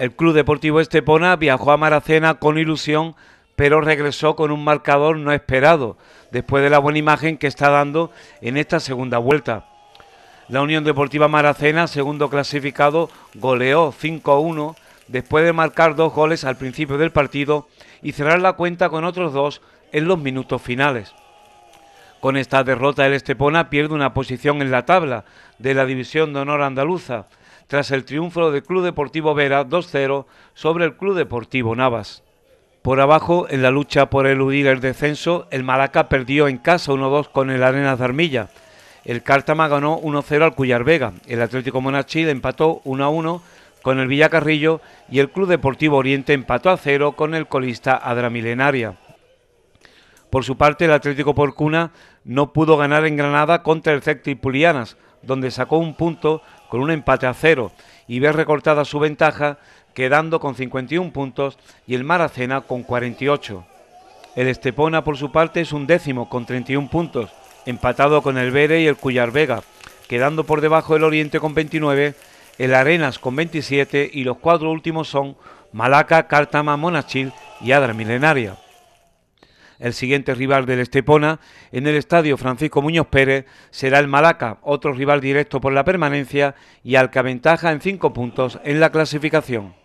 El Club Deportivo Estepona viajó a Maracena con ilusión, pero regresó con un marcador no esperado, después de la buena imagen que está dando en esta segunda vuelta. La Unión Deportiva Maracena, segundo clasificado, goleó 5-1 después de marcar dos goles al principio del partido y cerrar la cuenta con otros dos en los minutos finales. Con esta derrota el Estepona pierde una posición en la tabla de la División de Honor Andaluza tras el triunfo del Club Deportivo Vera 2-0 sobre el Club Deportivo Navas. Por abajo, en la lucha por eludir el descenso, el Malaca perdió en casa 1-2 con el Arenas de Armilla. El Cártama ganó 1-0 al Cuyar Vega. El Atlético Monachil empató 1-1 con el Villacarrillo y el Club Deportivo Oriente empató a 0 con el colista Adra Milenaria. Por su parte, el Atlético Porcuna no pudo ganar en Granada contra el Celtic Pulianas donde sacó un punto con un empate a cero y ve recortada su ventaja, quedando con 51 puntos y el Maracena con 48. El Estepona, por su parte, es un décimo con 31 puntos, empatado con el Vere y el Cuyar Vega, quedando por debajo del Oriente con 29, el Arenas con 27 y los cuatro últimos son Malaca, Cártama, Monachil y Adra Milenaria. El siguiente rival del Estepona en el estadio Francisco Muñoz Pérez será el Malaca, otro rival directo por la permanencia y al que aventaja en cinco puntos en la clasificación.